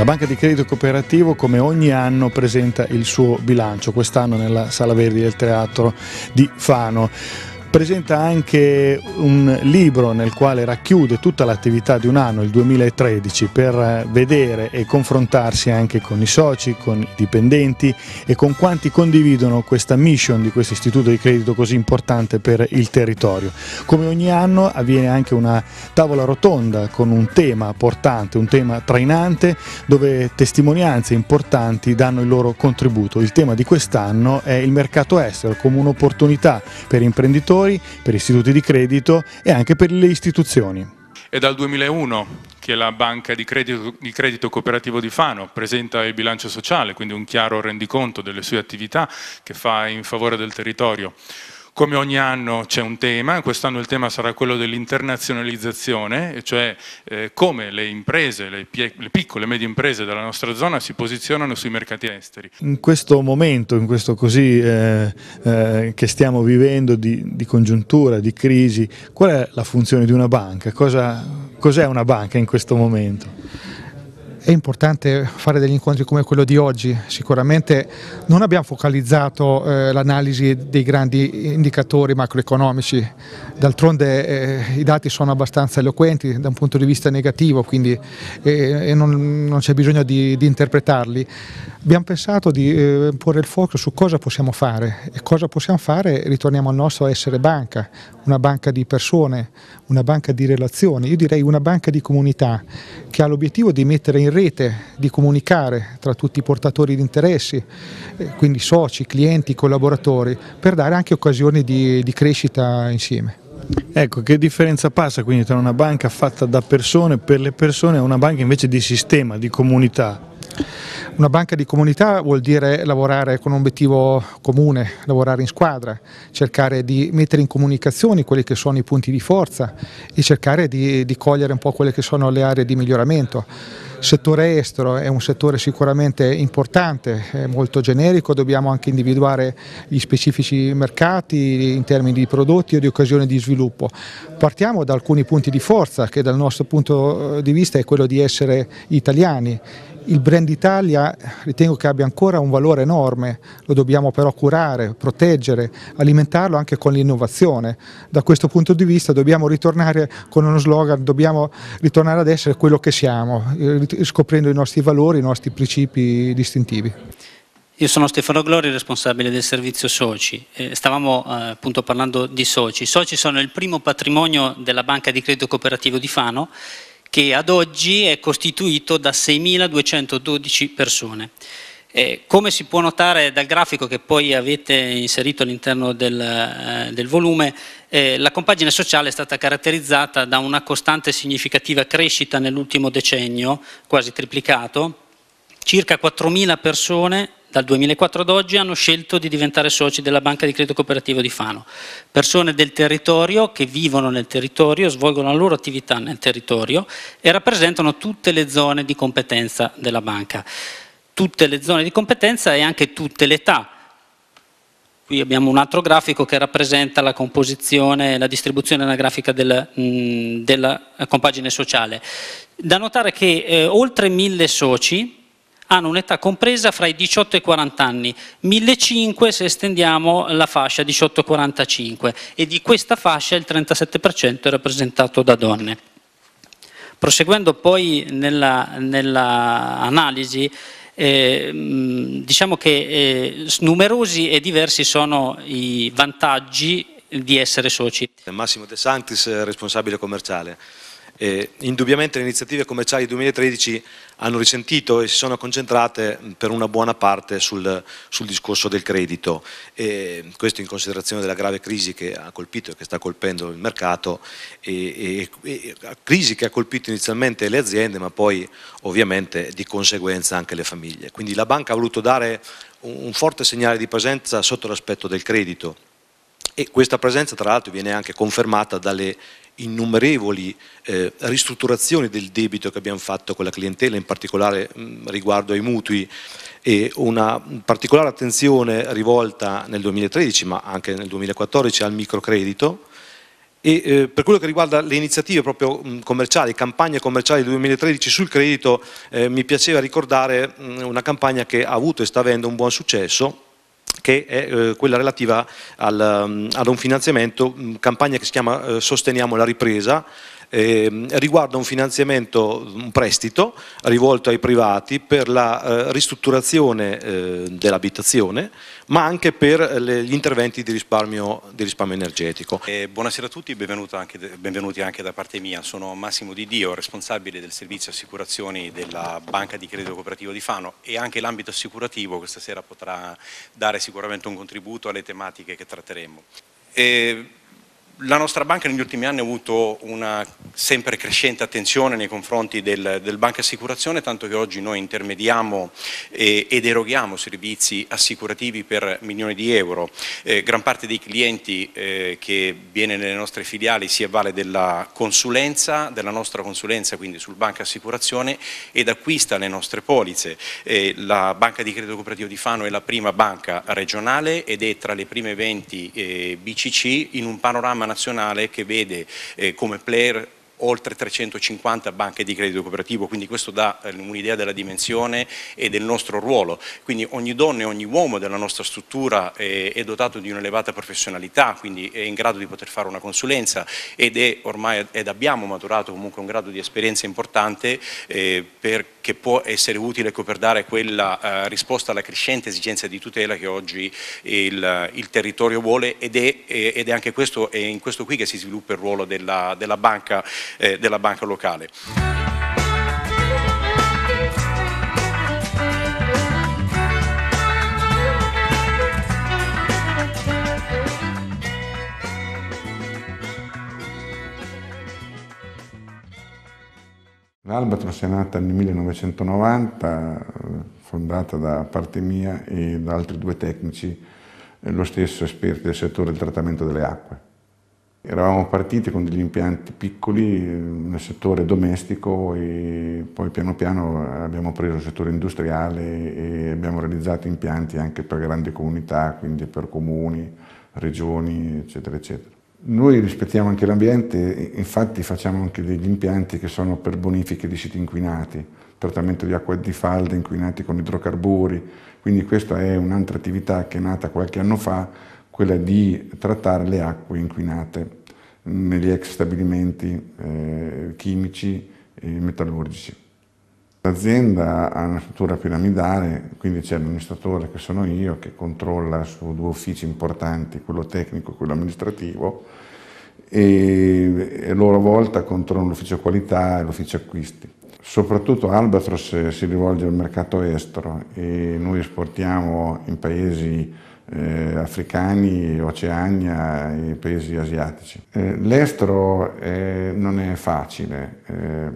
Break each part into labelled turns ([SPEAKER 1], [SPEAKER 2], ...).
[SPEAKER 1] La Banca di Credito Cooperativo come ogni anno presenta il suo bilancio, quest'anno nella Sala Verdi del Teatro di Fano presenta anche un libro nel quale racchiude tutta l'attività di un anno, il 2013, per eh, vedere e confrontarsi anche con i soci, con i dipendenti e con quanti condividono questa mission di questo istituto di credito così importante per il territorio. Come ogni anno avviene anche una tavola rotonda con un tema portante, un tema trainante, dove testimonianze importanti danno il loro contributo. Il tema di quest'anno è il mercato estero come un'opportunità per imprenditori creditori, per istituti di credito e anche per le istituzioni.
[SPEAKER 2] È dal 2001 che la banca di credito, di credito, cooperativo di Fano presenta il bilancio sociale, quindi un chiaro rendiconto delle sue attività che fa in favore del territorio. Come ogni anno c'è un tema, quest'anno il tema sarà quello dell'internazionalizzazione, cioè eh, come le imprese, le, le piccole e medie imprese della nostra zona si posizionano sui mercati esteri.
[SPEAKER 1] In questo momento, in questo così eh, eh, che stiamo vivendo di, di, congiuntura, di crisi, qual è la funzione
[SPEAKER 3] di una banca? Cos'è cosa una banca in questo momento? È importante fare degli incontri come quello di oggi, sicuramente non abbiamo focalizzato eh, l'analisi dei grandi indicatori macroeconomici, d'altronde eh, i dati sono abbastanza eloquenti da un punto di vista negativo, quindi eh, non, non c'è bisogno di, di, interpretarli. Abbiamo pensato di eh, porre il focus su cosa possiamo fare e cosa possiamo fare ritorniamo al nostro essere banca, una banca di persone, una banca di relazioni, io direi una banca di comunità che ha l'obiettivo di mettere in rete, di comunicare tra tutti i portatori di interessi, eh, quindi soci, clienti, collaboratori, per dare anche occasioni di, di crescita insieme. Ecco, che differenza
[SPEAKER 1] passa quindi tra una banca fatta da persone, per le persone, e una banca invece di sistema, di comunità?
[SPEAKER 3] Una banca di comunità vuol dire lavorare con un obiettivo comune, lavorare in squadra, cercare di mettere in comunicazione quelli che sono i punti di forza e cercare di, di cogliere un po' quelle che sono le aree di miglioramento. Il settore estero è un settore sicuramente importante, molto generico, dobbiamo anche individuare gli specifici mercati in termini di prodotti o di occasioni di sviluppo. Partiamo da alcuni punti di forza che dal nostro punto eh, di vista è quello di essere italiani il brand Italia ritengo che abbia ancora un valore enorme, lo dobbiamo però curare, proteggere, alimentarlo anche con l'innovazione. Da questo punto di vista dobbiamo ritornare con uno slogan, dobbiamo ritornare ad essere quello che siamo, scoprendo i nostri valori, i nostri principi distintivi.
[SPEAKER 4] Io sono Stefano Glori, responsabile del servizio Soci. Eh, stavamo eh, appunto parlando di Soci. I Soci sono il primo patrimonio della banca di credito cooperativo di Fano che ad oggi è costituito da 6.212 persone. E eh, come si può notare dal grafico che poi avete inserito all'interno del, eh, del, volume, eh, la compagine sociale è stata caratterizzata da una costante e significativa crescita nell'ultimo decennio, quasi triplicato, circa 4.000 persone dal 2004 ad oggi hanno scelto di diventare soci della Banca di Credito Cooperativo di Fano. Persone del territorio che vivono nel territorio, svolgono la loro attività nel territorio e rappresentano tutte le zone di competenza della banca. Tutte le zone di competenza e anche tutte le età. Qui abbiamo un altro grafico che rappresenta la composizione, la distribuzione anagrafica del, mm, della compagine sociale. Da notare che eh, oltre mille soci hanno un'età compresa fra i 18 e i 40 anni, 1.500 se estendiamo la fascia 18-45 e di questa fascia il 37% è rappresentato da donne. Proseguendo poi nell'analisi, nella eh, diciamo che eh, numerosi e diversi sono i vantaggi di essere soci. Massimo De Santis, responsabile
[SPEAKER 5] commerciale. Eh, indubbiamente le iniziative commerciali 2013 hanno risentito e si sono concentrate per una buona parte sul, sul discorso del credito, eh, questo in considerazione della grave crisi che ha colpito e che sta colpendo il mercato, e, e, e, crisi che ha colpito inizialmente le aziende ma poi ovviamente di conseguenza anche le famiglie. Quindi la banca ha voluto dare un, un forte segnale di presenza sotto l'aspetto del credito e questa presenza tra l'altro viene anche confermata dalle innumerevoli eh, ristrutturazioni del debito che abbiamo fatto con la clientela, in particolare mh, mm, riguardo ai mutui e una particolare attenzione rivolta nel 2013 ma anche nel 2014 al microcredito e eh, per quello che riguarda le iniziative proprio mh, mm, commerciali, campagne commerciali del 2013 sul credito, eh, mi piaceva ricordare mh, mm, una campagna che ha avuto e sta avendo un buon successo che è eh, quella relativa al, mm, ad un finanziamento, mm, campagna che si chiama eh, Sosteniamo la ripresa, eh, riguarda un finanziamento, un prestito rivolto ai privati per la eh, ristrutturazione eh, dell'abitazione ma anche per le, gli interventi di risparmio, di risparmio energetico. E eh, buonasera a tutti, anche, benvenuti
[SPEAKER 6] anche da parte mia, sono Massimo Di Dio, responsabile del servizio assicurazioni della Banca di Credito Cooperativo di Fano e anche l'ambito assicurativo questa sera potrà dare sicuramente un contributo alle tematiche che tratteremo. E eh, la nostra banca negli ultimi anni ha avuto una sempre crescente attenzione nei confronti del, del banca assicurazione, tanto che oggi noi intermediamo eh, ed eroghiamo servizi assicurativi per milioni di euro. Eh, gran parte dei clienti eh, che viene nelle nostre filiali si avvale della consulenza, della nostra consulenza quindi sul banca assicurazione ed acquista le nostre polizze. Eh, la banca di credito cooperativo di Fano è la prima banca regionale ed è tra le prime 20 eh, BCC in un panorama nazionale che vede eh, come player oltre 350 banche di credito cooperativo, quindi questo dà eh, un'idea della dimensione e del nostro ruolo. Quindi ogni donna e ogni uomo della nostra struttura eh, è dotato di un'elevata professionalità, quindi è in grado di poter fare una consulenza ed è ormai ed abbiamo maturato comunque un grado di esperienza importante eh, che può essere utile per dare quella eh, risposta alla crescente esigenza di tutela che oggi il, il territorio vuole ed è, eh, ed è anche questo, è in questo qui che si sviluppa il ruolo della, della banca eh, della banca locale.
[SPEAKER 7] L'Albatros è nata nel 1990, eh, fondata da parte mia e da altri due tecnici, eh, lo stesso esperti del settore del trattamento delle acque. Eravamo partiti con degli impianti piccoli eh, nel settore domestico e poi piano piano abbiamo preso il settore industriale e abbiamo realizzato impianti anche per grandi comunità, quindi per comuni, regioni, eccetera, eccetera. Noi rispettiamo anche l'ambiente, infatti facciamo anche degli impianti che sono per bonifiche di siti inquinati, trattamento di acqua di falda inquinati con idrocarburi, quindi questa è un'altra attività che è nata qualche anno fa quella di trattare le acque inquinate negli ex stabilimenti eh, chimici e metallurgici. L'azienda ha una struttura piramidale, quindi c'è l'amministratore che sono io che controlla su due uffici importanti, quello tecnico e quello amministrativo, e, e loro a volta controllano l'ufficio qualità e l'ufficio acquisti. Soprattutto Albatros eh, si rivolge al mercato estero e noi esportiamo in paesi eh, africani, Oceania e paesi asiatici. Eh, l'estero eh, non è facile, eh,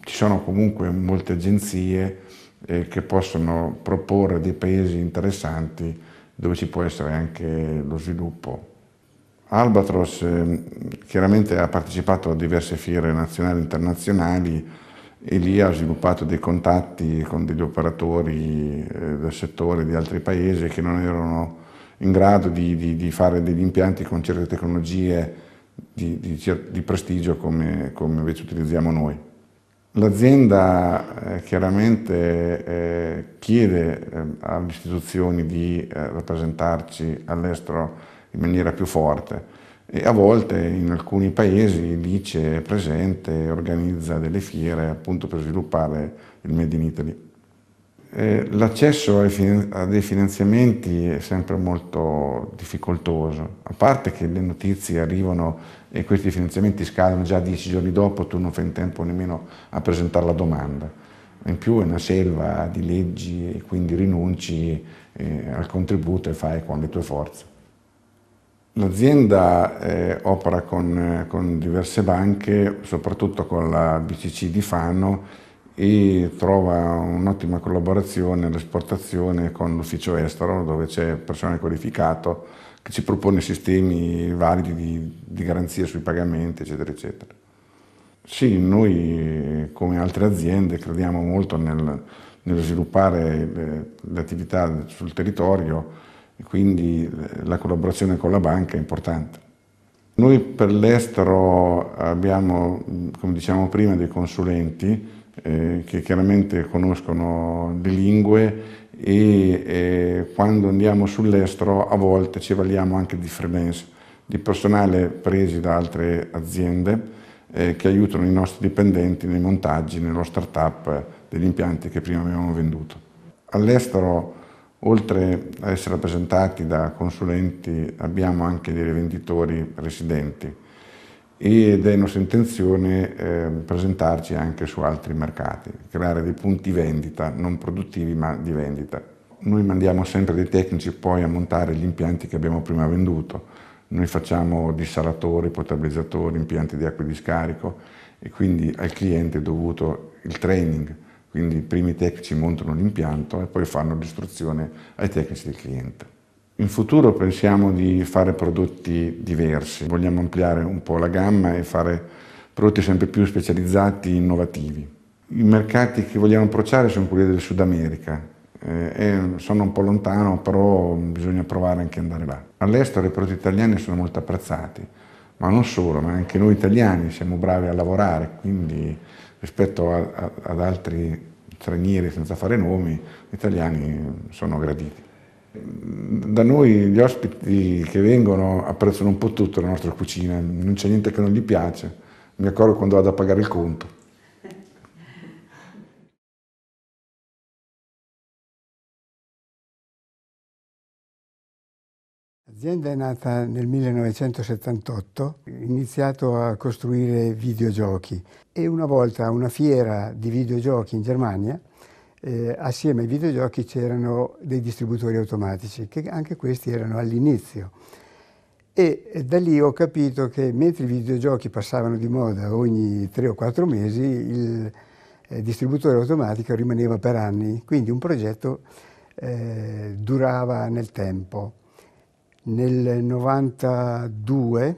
[SPEAKER 7] ci sono comunque molte agenzie eh, che possono proporre dei paesi interessanti dove ci può essere anche lo sviluppo. Albatros eh, chiaramente ha partecipato a diverse fiere nazionali e internazionali e lì ha sviluppato dei contatti con degli operatori del settore di altri paesi che non erano in grado di, di, di fare degli impianti con certe tecnologie di, di prestigio come, come, invece utilizziamo noi. L'azienda eh, chiaramente eh, chiede eh, alle istituzioni di eh, rappresentarci all'estero in maniera più forte e a volte in alcuni paesi lì c'è presente, organizza delle fiere appunto per sviluppare il Made in Italy. Eh, l'accesso a dei finanziamenti è sempre molto difficoltoso, a parte che le notizie arrivano e questi finanziamenti scadono già dieci giorni dopo, tu non fai in tempo nemmeno a presentare la domanda. In più è una selva di leggi e quindi rinunci eh, al contributo e fai con le tue forze. L'azienda eh, opera con, con diverse banche, soprattutto con la BCC di Fano, e trova un'ottima collaborazione all'esportazione con l'ufficio estero dove c'è personale qualificato che ci propone sistemi validi di, di garanzia sui pagamenti eccetera eccetera. Sì, noi come altre aziende crediamo molto nel, nello sviluppare le, le attività sul territorio e quindi la collaborazione con la banca è importante. Noi per l'estero abbiamo, come diciamo prima, dei consulenti eh, che chiaramente conoscono le lingue e eh, quando andiamo sull'estero a volte ci valiamo anche di freelance, di personale presi da altre aziende eh, che aiutano i nostri dipendenti nei montaggi, nello start-up degli impianti che prima avevamo venduto. All'estero, oltre ad essere rappresentati da consulenti, abbiamo anche dei rivenditori residenti ed è nostra intenzione eh, presentarci anche su altri mercati, creare dei punti vendita, non produttivi ma di vendita. Noi mandiamo sempre dei tecnici poi a montare gli impianti che abbiamo prima venduto. Noi facciamo dissalatori, potabilizzatori, impianti di acqua di scarico e quindi al cliente è dovuto il training, quindi i primi tecnici montano l'impianto e poi fanno l'istruzione ai tecnici del cliente. In futuro pensiamo di fare prodotti diversi, vogliamo ampliare un po' la gamma e fare prodotti sempre più specializzati, e innovativi. I mercati che vogliamo approcciare sono quelli del Sud America, eh, sono un po' lontano, però bisogna provare anche ad andare là. All'estero i prodotti italiani sono molto apprezzati, ma non solo, ma anche noi italiani siamo bravi a lavorare, quindi rispetto a, a, ad altri stranieri senza fare nomi, gli italiani sono graditi. Da noi gli ospiti che vengono apprezzano un po' tutto la nostra cucina, non c'è niente che non gli piace, mi accorgo quando vado a pagare il conto.
[SPEAKER 8] L'azienda è nata nel 1978, ho iniziato a costruire videogiochi e una volta a una fiera di videogiochi in Germania eh, assieme ai videogiochi c'erano dei distributori automatici, che anche questi erano all'inizio. E, eh, da lì ho capito che mentre i videogiochi passavano di moda ogni tre o quattro mesi, il eh, distributore automatico rimaneva per anni, quindi un progetto eh, durava nel tempo. Nel 1992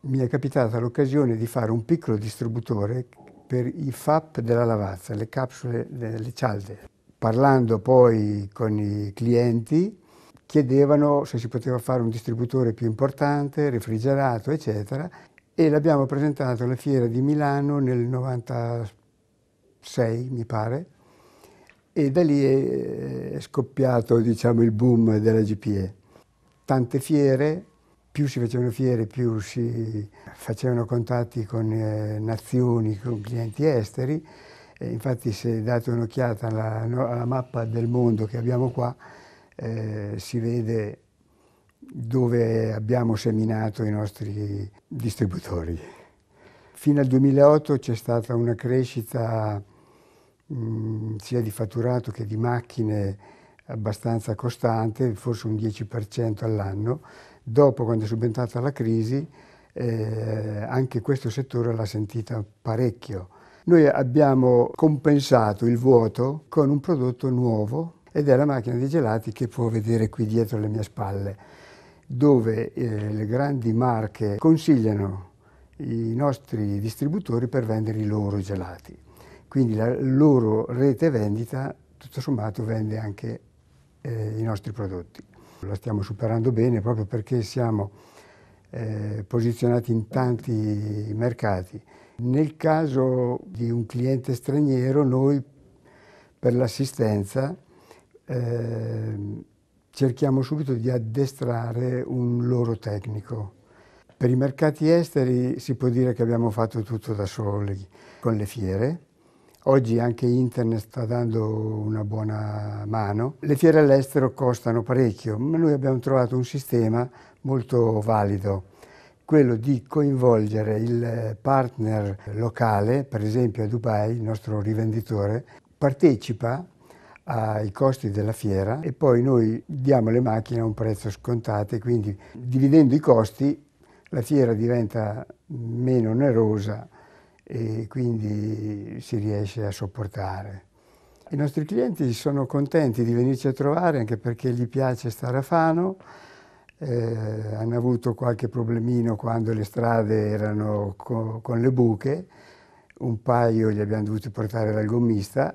[SPEAKER 8] mi è capitata l'occasione di fare un piccolo distributore per i FAP della lavazza, le capsule delle cialde. Parlando poi con i clienti, chiedevano se si poteva fare un distributore più importante, refrigerato, eccetera, e l'abbiamo presentato alla fiera di Milano nel 96, mi pare, e da lì è scoppiato diciamo, il boom della GPE. Tante fiere, più si facevano fiere, più si facevano contatti con eh, nazioni, con clienti esteri. E infatti se date un'occhiata alla, alla, mappa del mondo che abbiamo qua, eh, si vede dove abbiamo seminato i nostri distributori. Fino al 2008 c'è stata una crescita mh, sia di fatturato che di macchine abbastanza costante, forse un 10% all'anno, Dopo, quando è subentrata la crisi, eh, anche questo settore l'ha sentita parecchio. Noi abbiamo compensato il vuoto con un prodotto nuovo ed è la macchina di gelati che può vedere qui dietro le mie spalle, dove eh, le grandi marche consigliano i nostri distributori per vendere i loro gelati. Quindi la loro rete vendita tutto sommato vende anche eh, i nostri prodotti. La stiamo superando bene proprio perché siamo eh, posizionati in tanti mercati. Nel caso di un cliente straniero noi per l'assistenza eh, cerchiamo subito di addestrare un loro tecnico. Per i mercati esteri si può dire che abbiamo fatto tutto da soli, con le fiere, Oggi anche internet sta dando una buona mano. Le fiere all'estero costano parecchio, ma noi abbiamo trovato un sistema molto valido, quello di coinvolgere il partner locale, per esempio a Dubai, il nostro rivenditore, partecipa ai costi della fiera e poi noi diamo le macchine a un prezzo scontato e quindi dividendo i costi la fiera diventa meno onerosa e quindi si riesce a sopportare. I nostri clienti sono contenti di venirci a trovare anche perché gli piace stare a Fano, eh, hanno avuto qualche problemino quando le strade erano co con le buche, un paio li abbiamo dovuti portare dal gommista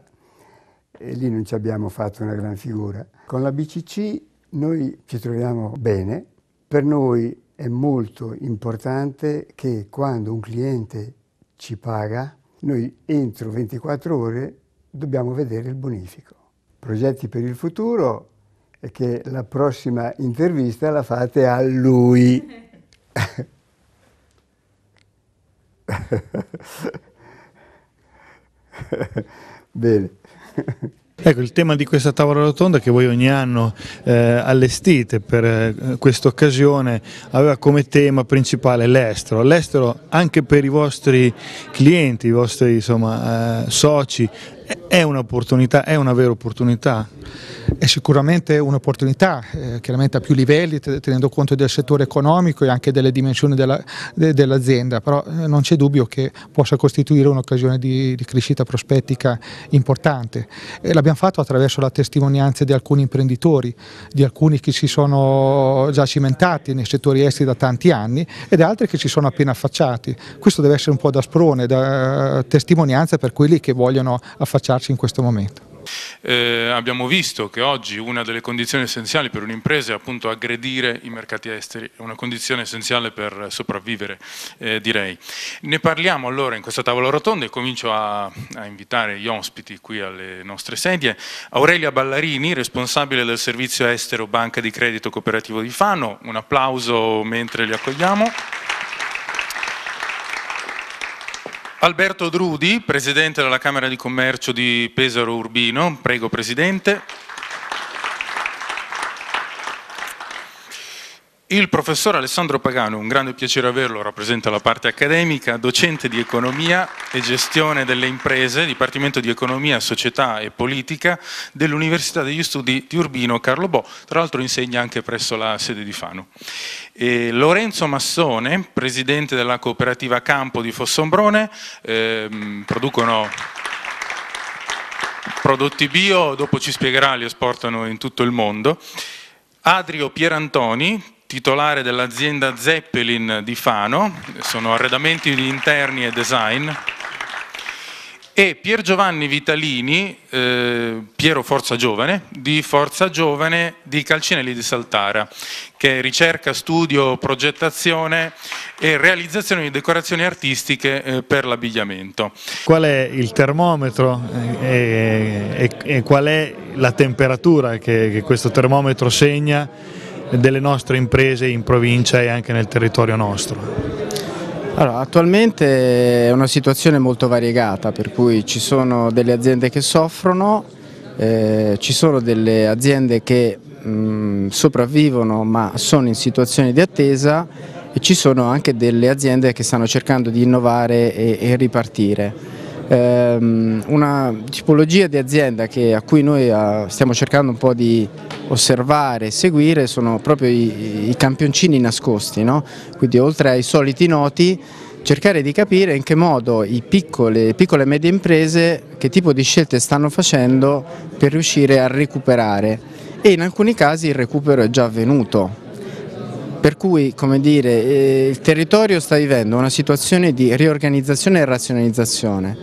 [SPEAKER 8] e lì non ci abbiamo fatto una gran figura. Con la BCC noi ci troviamo bene, per noi è molto importante che quando un cliente ci paga, noi entro 24 ore dobbiamo vedere il bonifico. Progetti per il futuro è che la prossima intervista la fate a lui.
[SPEAKER 1] Bene. Ecco, il tema di questa tavola rotonda che voi ogni anno eh, allestite per eh, questa occasione aveva come tema principale l'estero, l'estero anche per i vostri clienti, i vostri insomma, eh, soci, è un'opportunità, è una vera opportunità.
[SPEAKER 3] È sicuramente un'opportunità, eh, chiaramente a più livelli, tenendo conto del settore economico e anche delle dimensioni dell'azienda, dell però eh, non c'è dubbio che possa costituire un'occasione di, di, crescita prospettica importante. l'abbiamo fatto attraverso la testimonianza di alcuni imprenditori, di alcuni che si sono già cimentati nei settori esteri da tanti anni ed altri che si sono appena affacciati. Questo deve essere un po' da sprone, da eh, testimonianza per quelli che vogliono affacciarsi approcciarci in questo momento?
[SPEAKER 2] Eh, abbiamo visto che oggi una delle condizioni essenziali per un'impresa è appunto aggredire i mercati esteri, è una condizione essenziale per sopravvivere eh, direi. Ne parliamo allora in questa tavola rotonda e comincio a, a, invitare gli ospiti qui alle nostre sedie. Aurelia Ballarini, responsabile del servizio estero Banca di Credito Cooperativo di Fano, un applauso mentre li accogliamo. Alberto Drudi, Presidente della Camera di Commercio di Pesaro Urbino. Prego Presidente. Il professor Alessandro Pagano, un grande piacere averlo, rappresenta la parte accademica, docente di economia e gestione delle imprese, Dipartimento di Economia, Società e Politica dell'Università degli Studi di Urbino Carlo Bo, tra l'altro insegna anche presso la sede di Fano. E Lorenzo Massone, presidente della cooperativa Campo di Fossombrone, ehm, producono prodotti bio, dopo ci spiegherà, li esportano in tutto il mondo. Adrio Pierantoni, titolare dell'azienda Zeppelin di Fano, sono arredamenti di interni e design, e Pier Giovanni Vitalini, eh, Piero Forza Giovane, di Forza Giovane di Calcinelli di Saltara, che ricerca, studio, progettazione e realizzazione di decorazioni artistiche eh, per l'abbigliamento.
[SPEAKER 1] Qual è il termometro eh, e, e, e, qual è la temperatura che, che questo termometro segna? delle nostre imprese in provincia e anche nel territorio nostro?
[SPEAKER 9] Allora, attualmente è una situazione molto variegata, per cui ci sono delle aziende che soffrono, eh, ci sono delle aziende che mh, mm, sopravvivono ma sono in situazioni di attesa e ci sono anche delle aziende che stanno cercando di innovare e, e ripartire ehm, una tipologia di azienda che, a cui noi a, ah, stiamo cercando un po' di osservare e seguire sono proprio i, i campioncini nascosti, no? quindi oltre ai soliti noti cercare di capire in che modo le piccole e medie imprese che tipo di scelte stanno facendo per riuscire a recuperare e in alcuni casi il recupero è già avvenuto. Per cui come dire, eh, il territorio sta vivendo una situazione di riorganizzazione e razionalizzazione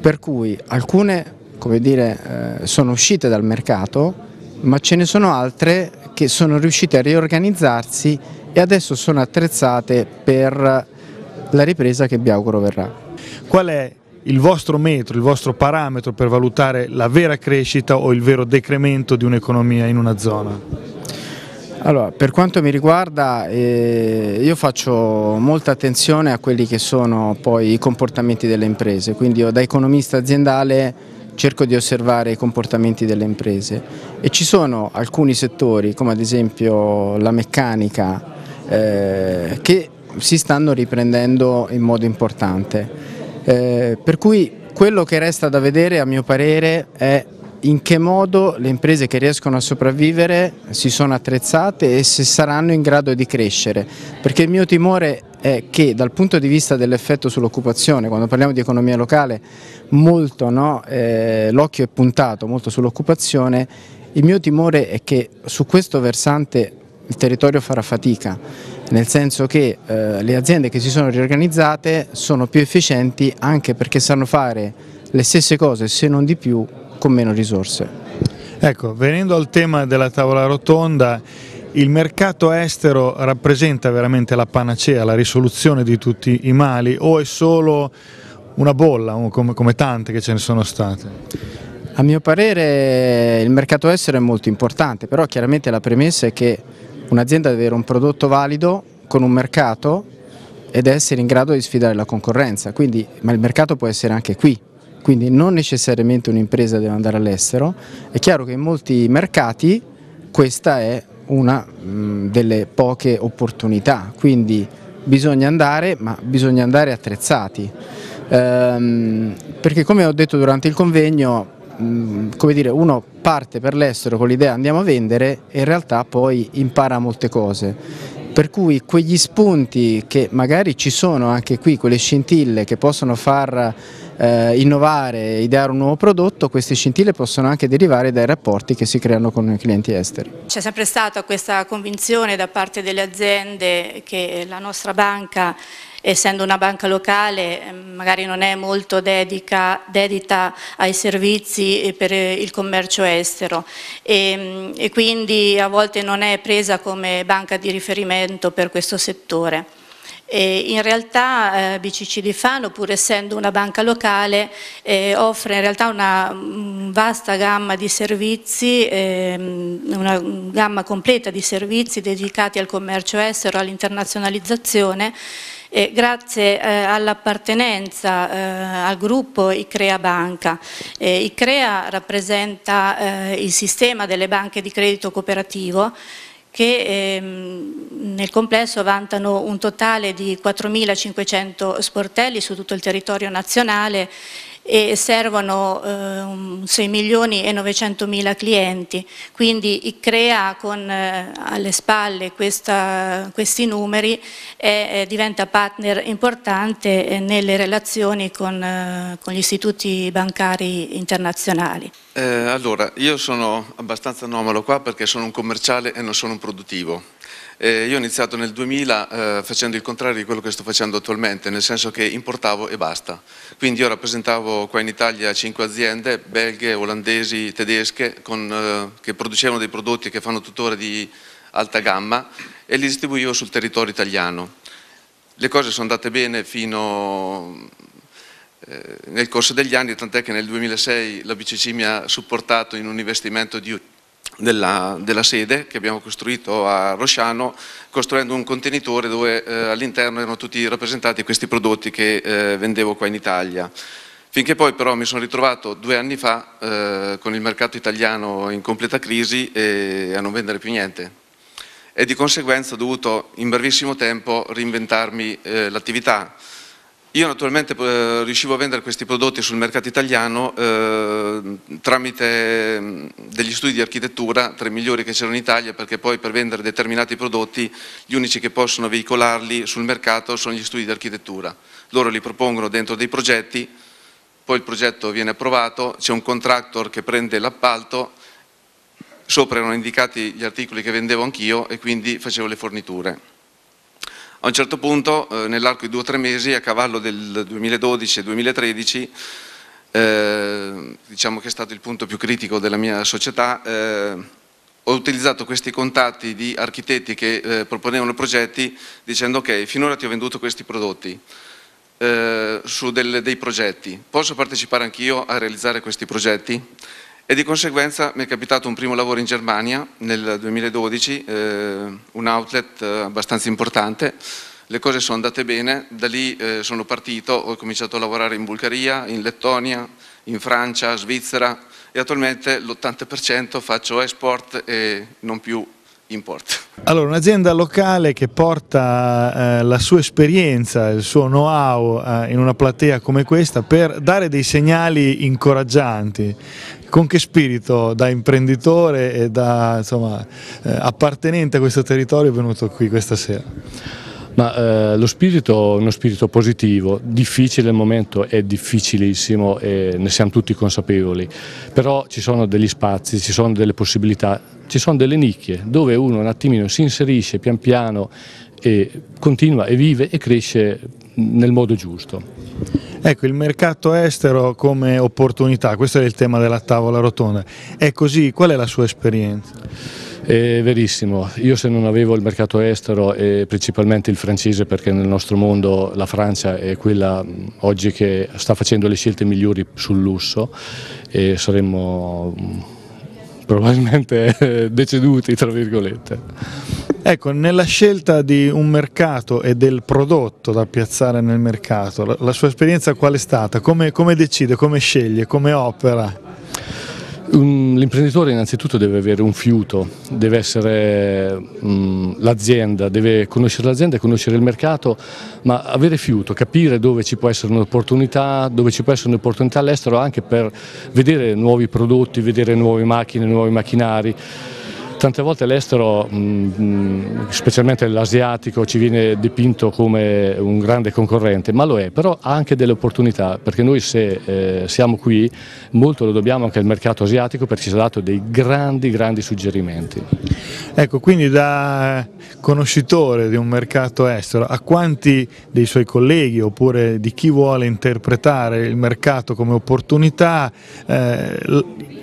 [SPEAKER 9] per cui alcune dire, eh, sono uscite dal mercato ma ce ne sono altre che sono riuscite a riorganizzarsi e adesso sono attrezzate per la ripresa che vi auguro verrà.
[SPEAKER 1] Qual è il vostro metro, il vostro parametro per valutare la vera crescita o il vero decremento di un'economia in una zona?
[SPEAKER 9] Allora, per quanto mi riguarda eh, io faccio molta attenzione a quelli che sono poi i comportamenti delle imprese, quindi io da economista aziendale cerco di osservare i comportamenti delle imprese e ci sono alcuni settori come ad esempio la meccanica eh, che si stanno riprendendo in modo importante, eh, per cui quello che resta da vedere a mio parere è in che modo le imprese che riescono a sopravvivere si sono attrezzate e se saranno in grado di crescere, perché il mio timore è che dal punto di vista dell'effetto sull'occupazione, quando parliamo di economia locale, molto no, eh, l'occhio è puntato molto sull'occupazione, il mio timore è che su questo versante il territorio farà fatica, nel senso che eh, le aziende che si sono riorganizzate sono più efficienti anche perché sanno fare le stesse cose, se non di più, con meno risorse.
[SPEAKER 1] Ecco, venendo al tema della tavola rotonda, il mercato estero rappresenta veramente la panacea, la risoluzione di tutti i mali o è solo una bolla come tante che ce ne sono state?
[SPEAKER 9] A mio parere il mercato estero è molto importante, però chiaramente la premessa è che un'azienda deve avere un prodotto valido con un mercato ed essere in grado di sfidare la concorrenza, quindi, ma il mercato può essere anche qui, quindi non necessariamente un'impresa deve andare all'estero, è chiaro che in molti mercati questa è una delle poche opportunità, quindi bisogna andare, ma bisogna andare attrezzati, ehm, perché come ho detto durante il convegno, come dire, uno parte per l'estero con l'idea andiamo a vendere e in realtà poi impara molte cose per cui quegli spunti che magari ci sono anche qui, quelle scintille che possono far eh, innovare, ideare un nuovo prodotto, queste scintille possono anche derivare dai rapporti che si creano con i clienti esteri.
[SPEAKER 10] C'è sempre stata questa convinzione da parte delle aziende che la nostra banca essendo una banca locale ehm, magari non è molto dedica, dedita ai servizi per il commercio estero e, ehm, e quindi a volte non è presa come banca di riferimento per questo settore. E in realtà eh, BCC di Fano, pur essendo una banca locale, eh, offre in realtà una mh, mm, vasta gamma di servizi, eh, una gamma completa di servizi dedicati al commercio estero, all'internazionalizzazione, eh, grazie eh, all'appartenenza eh, al gruppo ICREA Banca. ICREA rappresenta eh, il sistema delle banche di credito cooperativo che ehm, nel complesso vantano un totale di 4.500 sportelli su tutto il territorio nazionale e servono eh, 6 milioni e 900 mila clienti, quindi crea con eh, alle spalle questa, questi numeri è, diventa partner importante eh, nelle relazioni con, eh, con gli istituti bancari internazionali.
[SPEAKER 11] Eh, allora, io sono abbastanza anomalo qua perché sono un commerciale e non sono un produttivo eh, io ho iniziato nel 2000 eh, facendo il contrario di quello che sto facendo attualmente, nel senso che importavo e basta. Quindi io rappresentavo qua in Italia cinque aziende, belghe, olandesi, tedesche, con, eh, che producevano dei prodotti che fanno tuttora di alta gamma e li distribuivo sul territorio italiano. Le cose sono andate bene fino eh, nel corso degli anni, tant'è che nel 2006 la BCC mi ha supportato in un investimento di della, della, sede che abbiamo costruito a Rosciano costruendo un contenitore dove eh, all'interno erano tutti rappresentati questi prodotti che eh, vendevo qua in Italia. Finché poi però mi sono ritrovato due anni fa eh, con il mercato italiano in completa crisi e a non vendere più niente e di conseguenza ho dovuto in brevissimo tempo reinventarmi eh, l'attività. Io naturalmente eh, riuscivo a vendere questi prodotti sul mercato italiano eh, tramite mm, degli studi di architettura, tra i migliori che c'erano in Italia, perché poi per vendere determinati prodotti gli unici che possono veicolarli sul mercato sono gli studi di architettura. Loro li propongono dentro dei progetti, poi il progetto viene approvato, c'è un contractor che prende l'appalto, sopra erano indicati gli articoli che vendevo anch'io e quindi facevo le forniture. A un certo punto, eh, nell'arco di due o tre mesi, a cavallo del 2012 e 2013, eh, diciamo che è stato il punto più critico della mia società, eh, ho utilizzato questi contatti di architetti che eh, proponevano progetti dicendo ok, finora ti ho venduto questi prodotti eh, su del, dei progetti, posso partecipare anch'io a realizzare questi progetti? e di conseguenza mi è capitato un primo lavoro in Germania nel 2012, eh, un outlet eh, abbastanza importante, le cose sono andate bene, da lì eh, sono partito, ho cominciato a lavorare in Bulgaria, in Lettonia, in Francia, Svizzera e attualmente l'80% faccio export e non più import.
[SPEAKER 1] Allora, un'azienda locale che porta eh, la sua esperienza, il suo know-how eh, in una platea come questa per dare dei segnali incoraggianti con che spirito da imprenditore
[SPEAKER 12] e da insomma, eh, appartenente a questo territorio è venuto qui questa sera? Ma eh, lo spirito è uno spirito positivo, difficile il momento è difficilissimo e ne siamo tutti consapevoli, però ci sono degli spazi, ci sono delle possibilità, ci sono delle nicchie dove uno un attimino si inserisce pian piano e continua e vive e cresce nel modo giusto. Ecco, il
[SPEAKER 1] mercato estero come opportunità, questo è il tema della tavola rotonda, è così, qual è la
[SPEAKER 12] sua esperienza? È verissimo, io se non avevo il mercato estero e principalmente il francese perché nel nostro mondo la Francia è quella oggi che sta facendo le scelte migliori sul lusso e saremmo probabilmente deceduti, tra virgolette. Ecco, nella scelta di
[SPEAKER 1] un mercato e del prodotto da piazzare nel mercato, la, la sua esperienza qual è stata? Come, come decide, come sceglie, come opera?
[SPEAKER 12] L'imprenditore innanzitutto deve avere un fiuto, deve essere mm, l'azienda, deve conoscere l'azienda e conoscere il mercato, ma avere fiuto, capire dove ci può essere un'opportunità, dove ci può essere un'opportunità all'estero anche per vedere nuovi prodotti, vedere nuove macchine, nuovi macchinari. Tante volte l'estero, specialmente l'asiatico, ci viene dipinto come un grande concorrente, ma lo è, però ha anche delle opportunità, perché noi se eh, siamo qui molto lo dobbiamo anche al mercato asiatico perché ci ha dato dei grandi, grandi suggerimenti.
[SPEAKER 1] Ecco, quindi da conoscitore di un mercato estero, a quanti dei suoi colleghi oppure di chi vuole interpretare il mercato come opportunità, eh,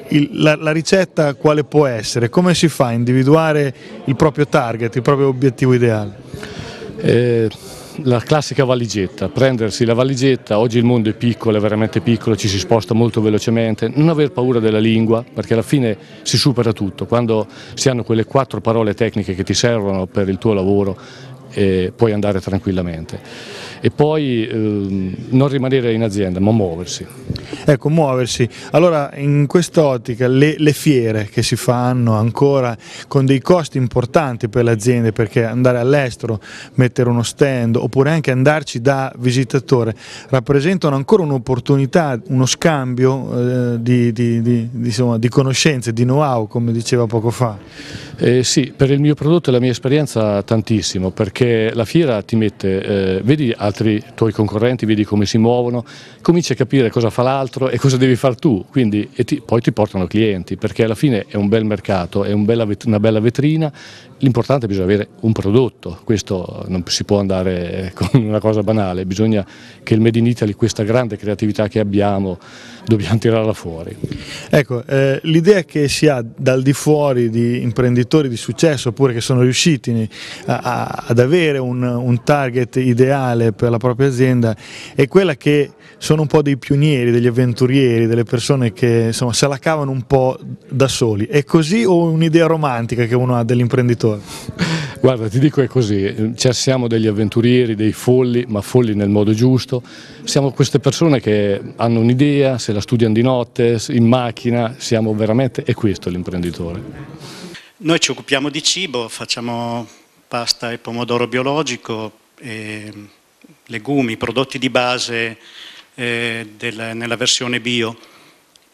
[SPEAKER 1] il, la, la, ricetta quale può essere? Come si fa a individuare il proprio target, il proprio obiettivo ideale?
[SPEAKER 12] Eh, la classica valigetta, prendersi la valigetta, oggi il mondo è piccolo, è veramente piccolo, ci si sposta molto velocemente, non aver paura della lingua perché alla fine si supera tutto, quando si hanno quelle quattro parole tecniche che ti servono per il tuo lavoro eh, puoi andare tranquillamente e poi eh, non rimanere in azienda ma muoversi.
[SPEAKER 1] Ecco, muoversi. Allora in quest'ottica le, le fiere che si fanno ancora con dei costi importanti per le aziende perché andare all'estero, mettere uno stand oppure anche andarci da visitatore rappresentano ancora un'opportunità, uno scambio eh, di, di, di, insomma, di, conoscenze, di know-how come
[SPEAKER 12] diceva poco fa. Eh, sì, per il mio prodotto e la mia esperienza tantissimo perché la fiera ti mette, eh, vedi a altri tuoi concorrenti, vedi come si muovono, cominci a capire cosa fa l'altro e cosa devi fare tu, Quindi, ti, poi ti portano clienti, perché alla fine è un bel mercato, è un bella, una bella vetrina, l'importante è bisogna avere un prodotto, questo non si può andare eh, con una cosa banale, bisogna che il Made in Italy, questa grande creatività che abbiamo, dobbiamo tirarla fuori. Ecco, eh, l'idea che si ha dal
[SPEAKER 1] di fuori di imprenditori di successo oppure che sono riusciti eh, a, a, ad avere un, un, target ideale per la propria azienda è quella che sono un po' dei pionieri, degli avventurieri, delle persone che insomma, se la cavano un po' da soli. È
[SPEAKER 12] così o un'idea romantica che uno ha dell'imprenditore? Guarda, ti dico è così, cioè, siamo degli avventurieri, dei folli, ma folli nel modo giusto, siamo queste persone che hanno un'idea, se la la studiano di notte, in macchina, siamo veramente, è questo l'imprenditore.
[SPEAKER 13] Noi ci occupiamo di cibo, facciamo pasta e pomodoro biologico, e legumi, prodotti di base eh, del, nella versione bio.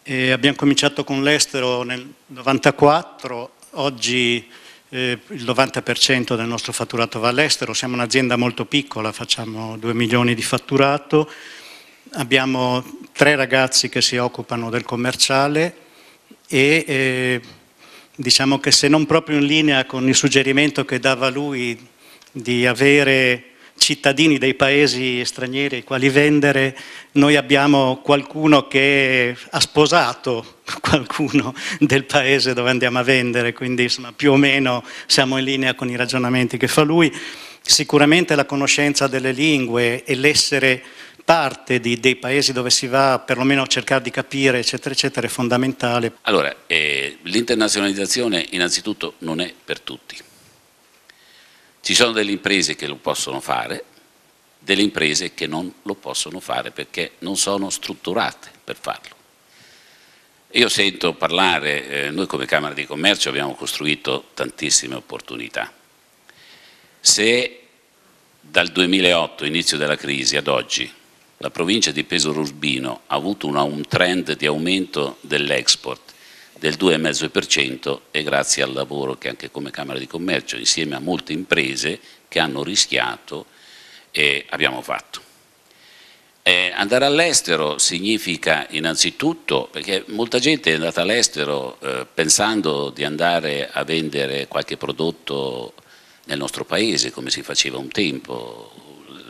[SPEAKER 13] E abbiamo cominciato con l'estero nel 1994, oggi eh, il 90% del nostro fatturato va all'estero, siamo un'azienda molto piccola, facciamo 2 milioni di fatturato, abbiamo tre ragazzi che si occupano del commerciale e eh, diciamo che se non proprio in linea con il suggerimento che dava lui di avere cittadini dei paesi stranieri ai quali vendere, noi abbiamo qualcuno che ha sposato qualcuno del paese dove andiamo a vendere, quindi insomma, più o meno siamo in linea con i ragionamenti che fa lui. Sicuramente la conoscenza delle lingue e l'essere parte di, dei paesi dove si va perlomeno a cercare di capire eccetera eccetera è fondamentale.
[SPEAKER 14] Allora, eh, l'internazionalizzazione innanzitutto non è per tutti. Ci sono delle imprese che lo possono fare, delle imprese che non lo possono fare perché non sono strutturate per farlo. Io sento parlare, eh, noi come Camera di Commercio abbiamo costruito tantissime opportunità. Se dal 2008, inizio della crisi, ad oggi, la provincia di Pesaro Urbino ha avuto una, un trend di aumento dell'export del 2,5% e grazie al lavoro che anche come Camera di Commercio insieme a molte imprese che hanno rischiato eh, abbiamo fatto. Eh, andare all'estero significa innanzitutto, perché molta gente è andata all'estero eh, pensando di andare a vendere qualche prodotto nel nostro paese come si faceva un tempo,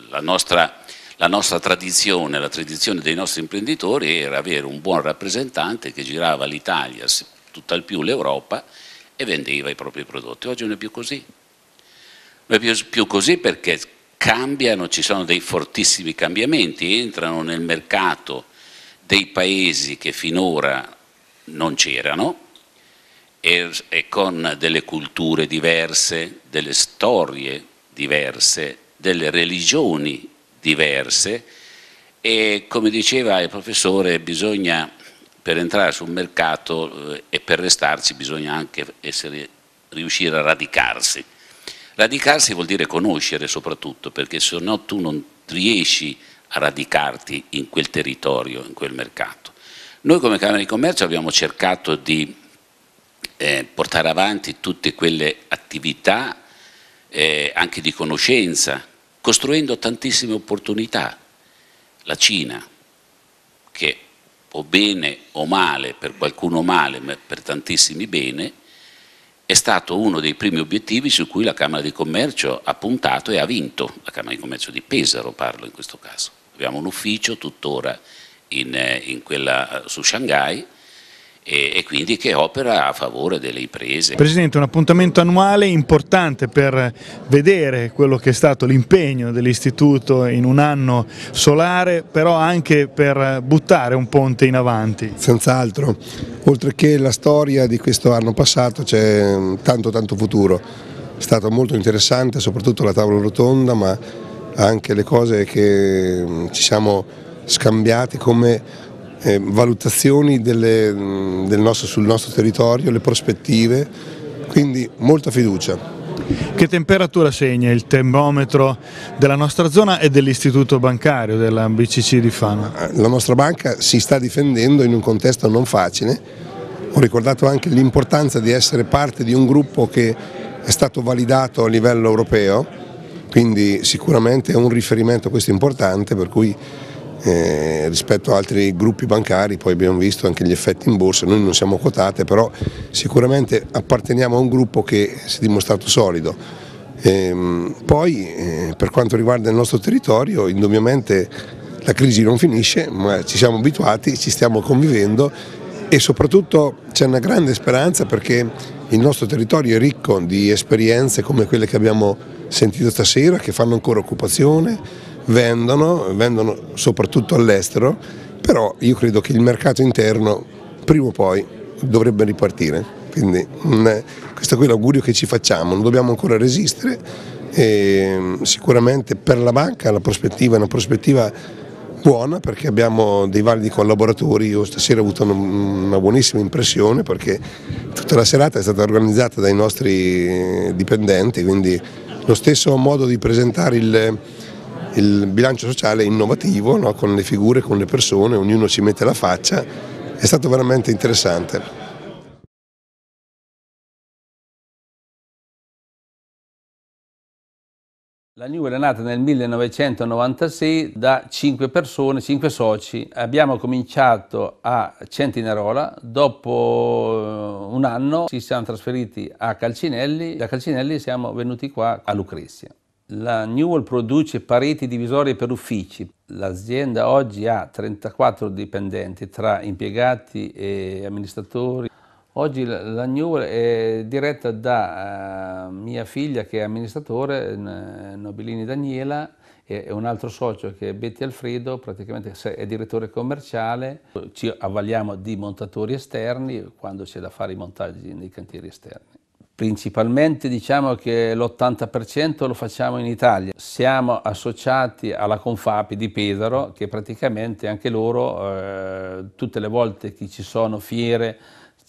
[SPEAKER 14] la nostra la nostra tradizione, la tradizione dei nostri imprenditori era avere un buon rappresentante che girava l'Italia, tutt'al più l'Europa, e vendeva i propri prodotti. Oggi non è più così. Non è più, così perché cambiano, ci sono dei fortissimi cambiamenti, entrano nel mercato dei paesi che finora non c'erano e, e con delle culture diverse, delle storie diverse, delle religioni diverse e come diceva il professore bisogna per entrare sul mercato eh, e per restarci bisogna anche essere, riuscire a radicarsi. Radicarsi vuol dire conoscere soprattutto perché se no tu non riesci a radicarti in quel territorio, in quel mercato. Noi come Camera di Commercio abbiamo cercato di eh, portare avanti tutte quelle attività eh, anche di conoscenza costruendo tantissime opportunità. La Cina, che o bene o male, per qualcuno male, ma per tantissimi bene, è stato uno dei primi obiettivi su cui la Camera di Commercio ha puntato e ha vinto, la Camera di Commercio di Pesaro parlo in questo caso. Abbiamo un ufficio tuttora in, eh, in quella, eh, su Shanghai, e, e, quindi che opera a favore delle imprese. Presidente,
[SPEAKER 1] un appuntamento annuale importante per vedere quello che è stato l'impegno dell'Istituto in un anno solare, però anche per
[SPEAKER 15] buttare un ponte in avanti. Senz'altro, oltre che la storia di questo anno passato c'è mm, tanto tanto futuro, è stato molto interessante soprattutto la tavola rotonda ma anche le cose che mm, ci siamo scambiati come eh, valutazioni delle, del nostro, sul nostro territorio, le prospettive, quindi molta fiducia.
[SPEAKER 1] Che temperatura segna il termometro
[SPEAKER 15] della nostra zona e dell'istituto bancario della BCC di Fano? Ah, la nostra banca si sta difendendo in un contesto non facile, ho ricordato anche l'importanza di essere parte di un gruppo che è stato validato a livello europeo, quindi sicuramente è un riferimento questo importante per cui eh, rispetto a altri gruppi bancari, poi abbiamo visto anche gli effetti in borsa, noi non siamo quotate, però sicuramente apparteniamo a un gruppo che si è dimostrato solido. Ehm, poi eh, per quanto riguarda il nostro territorio, indubbiamente la crisi non finisce, ma ci siamo abituati, ci stiamo convivendo e soprattutto c'è una grande speranza perché il nostro territorio è ricco di esperienze come quelle che abbiamo sentito stasera, che fanno ancora occupazione, vendono, vendono soprattutto all'estero, però io credo che il mercato interno prima o poi dovrebbe ripartire. Quindi questo qui è l'augurio che ci facciamo, non dobbiamo ancora resistere, e ehm, sicuramente per la banca la prospettiva è una prospettiva buona perché abbiamo dei validi collaboratori, io stasera ho avuto una buonissima impressione perché tutta la serata è stata organizzata dai nostri dipendenti, quindi lo stesso modo di presentare il, il bilancio sociale innovativo no? con le figure, con le persone, ognuno ci mette la faccia, è stato veramente interessante.
[SPEAKER 16] La New era nata nel 1996 da 5 persone, 5 soci. Abbiamo cominciato a Centinarola, dopo eh, un anno ci siamo trasferiti a Calcinelli, da Calcinelli siamo venuti qua a Lucrezia. La Newell produce pareti divisorie per uffici. L'azienda oggi ha 34 dipendenti tra impiegati e amministratori. Oggi la Newell è diretta da eh, mia figlia che è amministratore, Nobilini Daniela, e un altro socio che è Betty Alfredo, praticamente è direttore commerciale. Ci avvaliamo di montatori esterni quando c'è da fare i montaggi nei cantieri esterni. Principalmente diciamo che l'80% lo facciamo in Italia. Siamo associati alla Confapi di Pesaro che praticamente anche loro eh, tutte le volte che ci sono fiere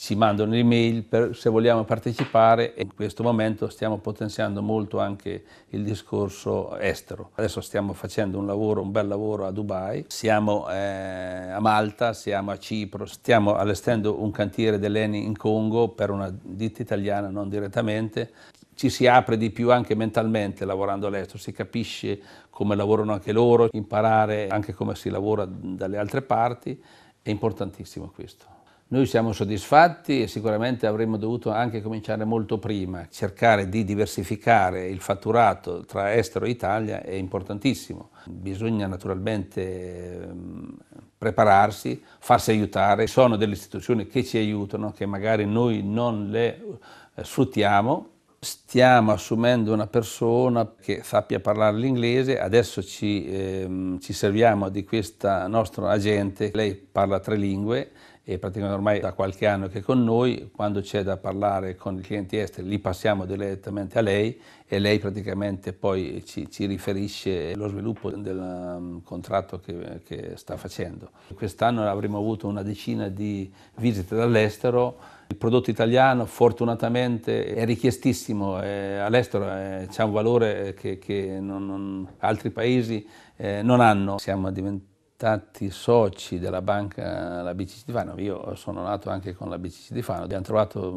[SPEAKER 16] ci mandano un'email se vogliamo partecipare e in questo momento stiamo potenziando molto anche il discorso estero. Adesso stiamo facendo un lavoro, un bel lavoro a Dubai, siamo eh, a Malta, siamo a Cipro, stiamo allestendo un cantiere dell'ENI in Congo per una ditta italiana non direttamente. Ci si apre di più anche mentalmente lavorando all'estero, si capisce come lavorano anche loro, imparare anche come si lavora dalle altre parti, è importantissimo questo. Noi siamo soddisfatti e sicuramente avremmo dovuto anche cominciare molto prima. Cercare di diversificare il fatturato tra estero e Italia è importantissimo. Bisogna naturalmente ehm, prepararsi, farsi aiutare. Sono delle istituzioni che ci aiutano, che magari noi non le eh, sfruttiamo. Stiamo assumendo una persona che sappia parlare l'inglese, adesso ci, ehm, ci serviamo di questa nostra agente, lei parla tre lingue, e praticamente ormai da qualche anno che è con noi, quando c'è da parlare con i clienti esteri li passiamo direttamente a lei e lei praticamente poi ci, ci riferisce lo sviluppo del um, contratto che, che, sta facendo. Quest'anno avremo avuto una decina di visite dall'estero, il prodotto italiano fortunatamente è richiestissimo, eh, all'estero eh, c'è un valore che, che non, non, altri paesi eh, non hanno. Siamo diventati tanti soci della banca la BCC di Fano, io sono nato anche con la BCC di Fano, abbiamo trovato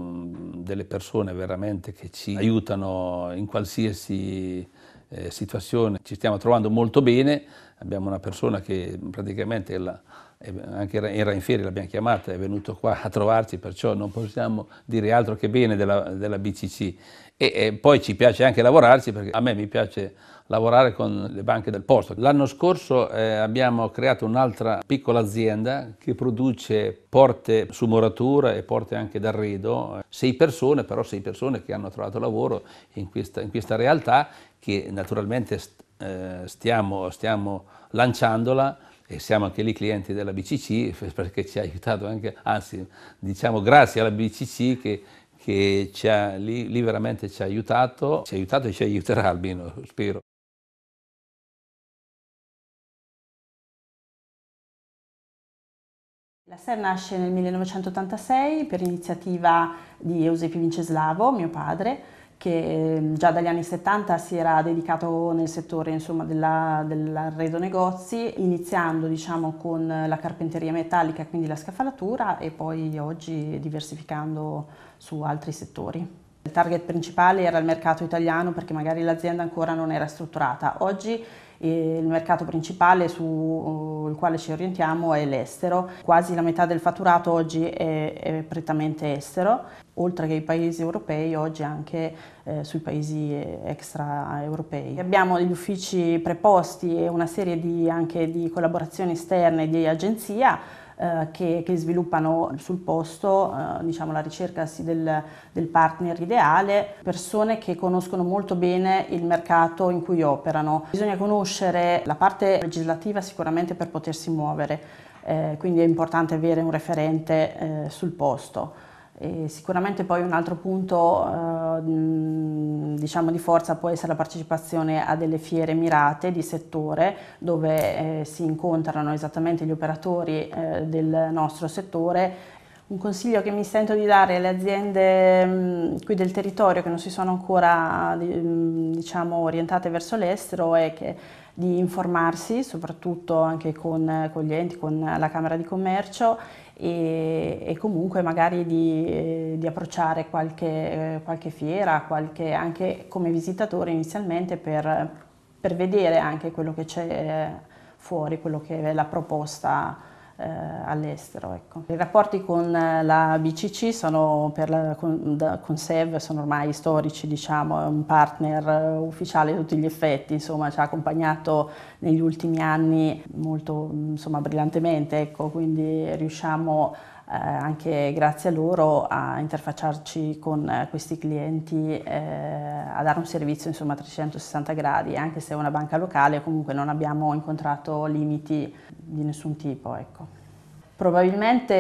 [SPEAKER 16] delle persone veramente che ci aiutano in qualsiasi eh, situazione, ci stiamo trovando molto bene, abbiamo una persona che praticamente la, anche era in ferie, l'abbiamo chiamata, è venuto qua a trovarci, perciò non possiamo dire altro che bene della, della BCC e, e poi ci piace anche lavorarci perché a me mi piace lavorare con le banche del posto. L'anno scorso eh, abbiamo creato un'altra piccola azienda che produce porte su moratura e porte anche d'arredo, sei persone, però sei persone che hanno trovato lavoro in questa, in questa realtà che naturalmente st eh, stiamo, stiamo lanciandola e siamo anche lì clienti della BCC perché ci ha aiutato anche, anzi diciamo grazie alla BCC che che ci ha, lì, lì, veramente ci ha aiutato, ci ha aiutato e ci aiuterà almeno, spero.
[SPEAKER 17] La SER nasce nel 1986 per iniziativa di Eusepi Vinceslavo, mio padre, che mm, già dagli anni 70 si era dedicato nel settore insomma, della, dell'arredo negozi, iniziando diciamo, con la carpenteria metallica, quindi la scaffalatura, e poi oggi diversificando su altri settori. Il target principale era il mercato italiano perché magari l'azienda ancora non era strutturata. Oggi il mercato principale sul uh, quale ci orientiamo è l'estero, quasi la metà del fatturato oggi è, è prettamente estero, oltre che i paesi europei, oggi anche eh, sui paesi extraeuropei. Abbiamo degli uffici preposti e una serie di, anche di collaborazioni esterne di agenzia eh, che, che, sviluppano sul posto eh, diciamo, la ricerca sì, del, del, partner ideale, persone che conoscono molto bene il mercato in cui operano. Bisogna conoscere la parte legislativa sicuramente per potersi muovere, eh, quindi è importante avere un referente eh, sul posto. E sicuramente poi un altro punto eh, diciamo di forza può essere la partecipazione a delle fiere mirate di settore dove eh, si incontrano esattamente gli operatori eh, del nostro settore. Un consiglio che mi sento di dare alle aziende mh, qui del territorio che non si sono ancora mh, diciamo, orientate verso l'estero è che di informarsi, soprattutto anche con, con gli enti, con la Camera di Commercio e, e comunque magari di, di approcciare qualche, eh, qualche fiera, qualche, anche come visitatore inizialmente per, per vedere anche quello che c'è eh, fuori, quello che è la proposta eh, all'estero. Ecco. I rapporti con eh, la BCC sono per la Conserv sono ormai storici, diciamo, è un partner eh, ufficiale a tutti gli effetti, insomma, ci ha accompagnato negli ultimi anni molto insomma, brillantemente, ecco, quindi riusciamo a eh, anche grazie a loro a interfacciarci con eh, questi clienti, eh, a dare un servizio insomma, a 360 gradi, anche se è una banca locale comunque non abbiamo incontrato limiti di nessun tipo. Ecco. Probabilmente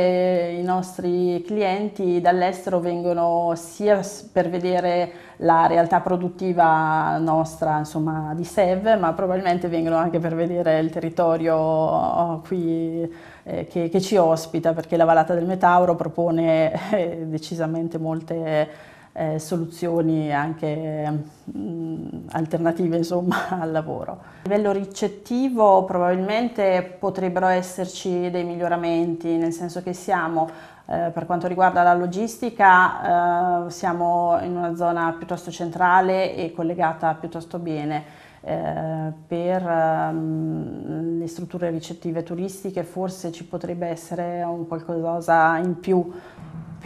[SPEAKER 17] i nostri clienti dall'estero vengono sia per vedere la realtà produttiva nostra, insomma, di SEV, ma probabilmente vengono anche per vedere il territorio oh, qui eh, che, che, ci ospita, perché la Valata del Metauro propone eh, decisamente molte eh, soluzioni anche mh, mm, alternative insomma, al lavoro. A livello ricettivo probabilmente potrebbero esserci dei miglioramenti, nel senso che siamo eh, per quanto riguarda la logistica eh, siamo in una zona piuttosto centrale e collegata piuttosto bene. Eh, per ehm, le strutture ricettive turistiche forse ci potrebbe essere un qualcosa in più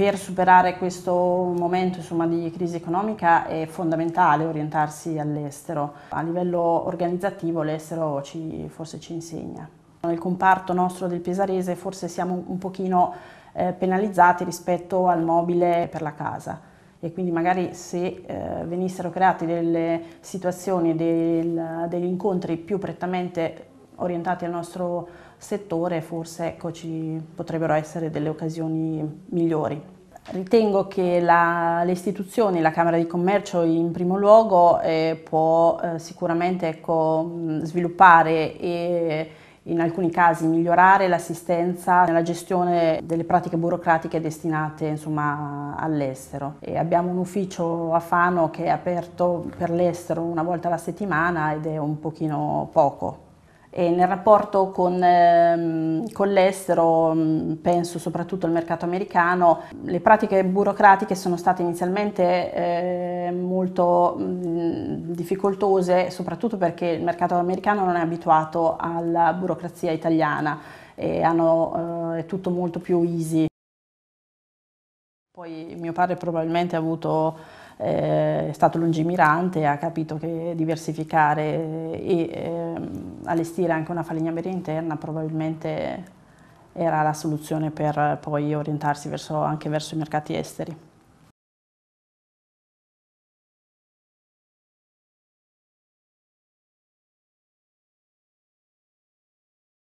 [SPEAKER 17] per superare questo momento insomma, di crisi economica è fondamentale orientarsi all'estero. A livello organizzativo l'estero ci, forse ci insegna. Nel comparto nostro del Pesarese forse siamo un pochino eh, penalizzati rispetto al mobile per la casa e quindi magari se eh, venissero create delle situazioni, del, degli incontri più prettamente orientati al nostro settore forse ecco, ci potrebbero essere delle occasioni migliori. Ritengo che la, le istituzioni, la Camera di Commercio in primo luogo, eh, può eh, sicuramente ecco, sviluppare e in alcuni casi migliorare l'assistenza nella gestione delle pratiche burocratiche destinate all'estero. abbiamo un ufficio a Fano che è aperto per l'estero una volta alla settimana ed è un pochino poco. E nel rapporto con, ehm, con l'estero, mm, penso soprattutto al mercato americano, le pratiche burocratiche sono state inizialmente eh, molto mh, mm, difficoltose, soprattutto perché il mercato americano non è abituato alla burocrazia italiana e hanno, eh, è tutto molto più easy. Poi mio padre probabilmente ha avuto eh, è stato lungimirante, ha capito che diversificare e eh, allestire anche una falegnameria interna probabilmente era la soluzione per poi orientarsi verso, anche verso i mercati esteri.